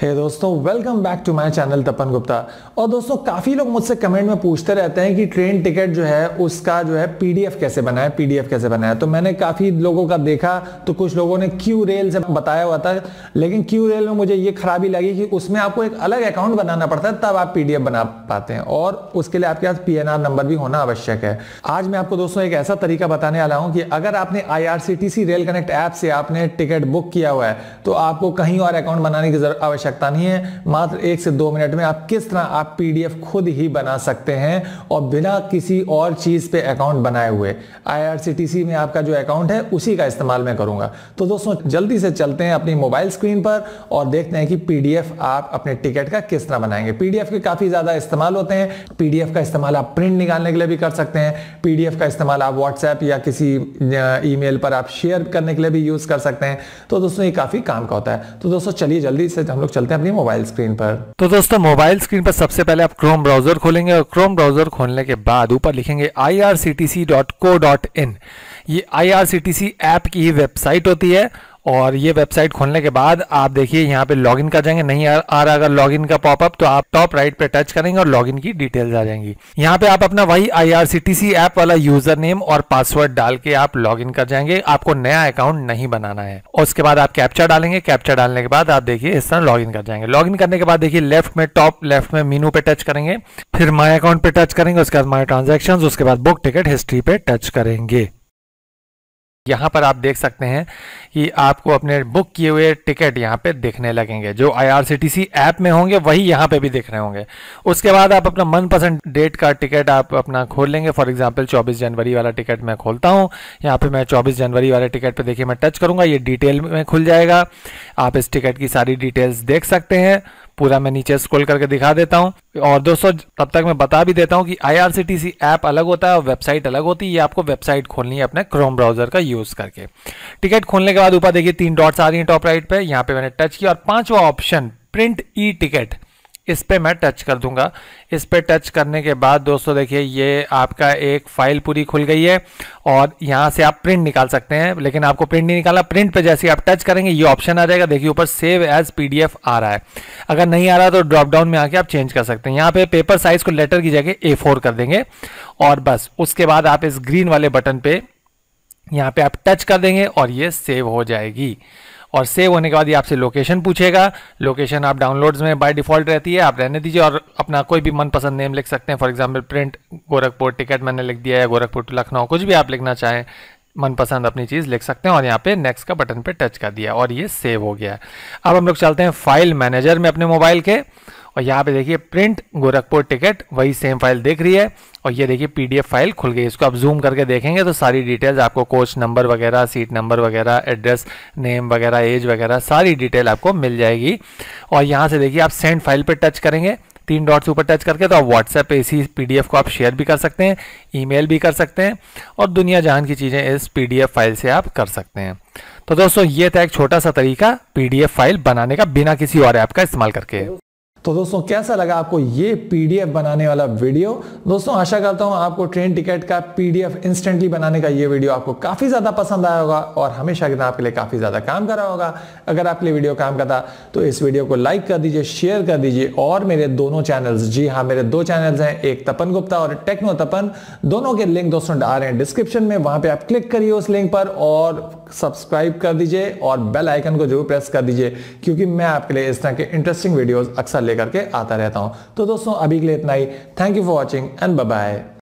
हे hey दोस्तों welcome back to my channel Tapan Gupta और दोस्तों काफ़ी लोग मुझसे कमेंट में पूछते रहते हैं कि ट्रेन टिकट जो है उसका जो है पीडीएफ कैसे बना है पीडीएफ कैसे बनाया है तो मैंने काफ़ी लोगों का देखा तो कुछ लोगों ने क्यू रेल से बताया हुआ था लेकिन क्यू रेल में मुझे ये खराबी लगी कि उसमें आपको एक अलग अकाउंट बनाना पड़ता है तब आप पी बना पाते हैं और उसके लिए आपके पास पी नंबर भी होना आवश्यक है आज मैं आपको दोस्तों एक ऐसा तरीका बताने वाला हूँ कि अगर आपने आई रेल कनेक्ट ऐप से आपने टिकट बुक किया हुआ है तो आपको कहीं और अकाउंट बनाने की आवश्यक आवश्यकता नहीं है मात्र एक से दो मिनट में आप किस तरह आप पीडीएफ खुद ही बना सकते हैं और बिना किसी और चीज़ पे अकाउंट बनाए हुए आईआरसीटीसी में आपका जो अकाउंट है उसी का इस्तेमाल मैं करूंगा तो दोस्तों जल्दी से चलते हैं अपनी मोबाइल स्क्रीन पर और देखते हैं कि पीडीएफ आप अपने टिकट का किस तरह बनाएंगे पीडीएफ के काफ़ी ज़्यादा इस्तेमाल होते हैं पीडीएफ का इस्तेमाल आप प्रिंट निकालने के लिए भी कर सकते हैं पीडीएफ का इस्तेमाल आप व्हाट्सएप या किसी ईमेल पर आप शेयर करने के लिए भी यूज़ कर सकते हैं तो दोस्तों ये काफ़ी काम का होता है तो दोस्तों चलिए जल्दी से हम लोग चलते हैं अपनी मोबाइल स्क्रीन पर तो दोस्तों मोबाइल स्क्रीन पर सबसे पहले आप क्रोम ब्राउजर खोलेंगे और क्रोम ब्राउजर खोलने के बाद ऊपर लिखेंगे आई ये आई ऐप की ही वेबसाइट होती है और ये वेबसाइट खोलने के बाद आप देखिए यहाँ पे लॉगिन कर जाएंगे नहीं आ रहा अगर लॉगिन का पॉपअप तो आप टॉप राइट पे टच करेंगे और लॉगिन की डिटेल्स आ जाएंगी यहाँ पे आप अपना वही आईआरसीटीसी ऐप वाला यूजर नेम और पासवर्ड डाल के आप लॉगिन कर जाएंगे आपको नया अकाउंट नहीं बनाना है और उसके बाद आप कैप्चर डालेंगे कैप्चर डालने के बाद आप देखिए इस तरह इन कर जाएंगे इन करने के बाद देखिए लेफ्ट में टॉप लेफ्ट में मीनू पे टच करेंगे फिर माई अकाउंट पे टच करेंगे उसके बाद माई ट्रांजेक्शन उसके बाद बुक टिकट हिस्ट्री पे टच करेंगे यहाँ पर आप देख सकते हैं कि आपको अपने बुक किए हुए टिकट यहाँ पे देखने लगेंगे जो आईआरसीटीसी ऐप में होंगे वही यहाँ पे भी देख रहे होंगे उसके बाद आप अपना मनपसंद डेट का टिकट आप अपना खोल लेंगे फॉर एग्जाम्पल चौबीस जनवरी वाला टिकट मैं खोलता हूँ यहाँ पर मैं चौबीस जनवरी वाले टिकट पर देखिए मैं टच करूँगा ये डिटेल में खुल जाएगा आप इस टिकट की सारी डिटेल्स देख सकते हैं पूरा मैं नीचे स्क्रॉल करके दिखा देता हूँ और दोस्तों तब तक मैं बता भी देता हूँ कि आईआरसीटीसी ऐप अलग होता है और वेबसाइट अलग होती है आपको वेबसाइट खोलनी है अपने क्रोम ब्राउजर का यूज करके टिकट खोलने के बाद ऊपर देखिए तीन डॉट्स आ रही है टॉप राइट पे यहाँ पे मैंने टच किया और पांचवा ऑप्शन प्रिंट ई टिकट इस पर मैं टच कर दूंगा इस पर टच करने के बाद दोस्तों देखिए ये आपका एक फाइल पूरी खुल गई है और यहाँ से आप प्रिंट निकाल सकते हैं लेकिन आपको प्रिंट नहीं निकाला प्रिंट पे जैसे आप टच करेंगे ये ऑप्शन आ जाएगा देखिए ऊपर सेव एज पीडीएफ आ रहा है अगर नहीं आ रहा तो ड्रॉप डाउन में आके आप चेंज कर सकते हैं यहाँ पे पेपर साइज को लेटर की जगह ए कर देंगे और बस उसके बाद आप इस ग्रीन वाले बटन पे यहाँ पे आप टच कर देंगे और ये सेव हो जाएगी और सेव होने के बाद ये आपसे लोकेशन पूछेगा लोकेशन आप डाउनलोड्स में बाय डिफ़ॉल्ट रहती है आप रहने दीजिए और अपना कोई भी मनपसंद नेम लिख सकते हैं for example print Gorakhpur ticket मैंने लिख दिया है गोरखपुर टू लखनऊ कुछ भी आप लिखना चाहें मनपसंद अपनी चीज़ लिख सकते हैं और यहाँ पे नेक्स्ट का बटन पे टच कर दिया और ये सेव हो गया अब हम लोग चलते हैं फाइल मैनेजर में अपने मोबाइल के और यहाँ पे देखिए प्रिंट गोरखपुर टिकट वही सेम फाइल देख रही है और ये देखिए पीडीएफ फाइल खुल गई इसको आप जूम करके देखेंगे तो सारी डिटेल्स आपको कोच नंबर वगैरह सीट नंबर वगैरह एड्रेस नेम वगैरह एज वगैरह सारी डिटेल आपको मिल जाएगी और यहाँ से देखिए आप सेंड फाइल पर टच करेंगे तीन डॉट से ऊपर टच करके तो आप व्हाट्सएप पे इसी पीडीएफ को आप शेयर भी कर सकते हैं ईमेल भी कर सकते हैं और दुनिया जहान की चीज़ें इस पीडीएफ फाइल से आप कर सकते हैं तो दोस्तों ये था एक छोटा सा तरीका पीडीएफ फाइल बनाने का बिना किसी और ऐप का इस्तेमाल करके तो दोस्तों कैसा लगा आपको ये पीडीएफ बनाने वाला वीडियो दोस्तों आशा करता हूं आपको ट्रेन टिकट का पीडीएफ इंस्टेंटली बनाने का ये वीडियो आपको काफ़ी ज़्यादा पसंद आया होगा और हमेशा की आपके लिए काफ़ी ज़्यादा काम कर रहा होगा अगर आपके लिए वीडियो काम करता तो इस वीडियो को लाइक कर दीजिए शेयर कर दीजिए और मेरे दोनों चैनल्स जी हाँ मेरे दो चैनल्स हैं एक तपन गुप्ता और टेक्नो तपन दोनों के लिंक दोस्तों आ रहे हैं डिस्क्रिप्शन में वहां पर आप क्लिक करिए उस लिंक पर और सब्सक्राइब कर दीजिए और बेल आइकन को जरूर प्रेस कर दीजिए क्योंकि मैं आपके लिए इस तरह के इंटरेस्टिंग वीडियोस अक्सर लेकर के आता रहता हूं तो दोस्तों अभी के लिए इतना ही thank you for watching and bye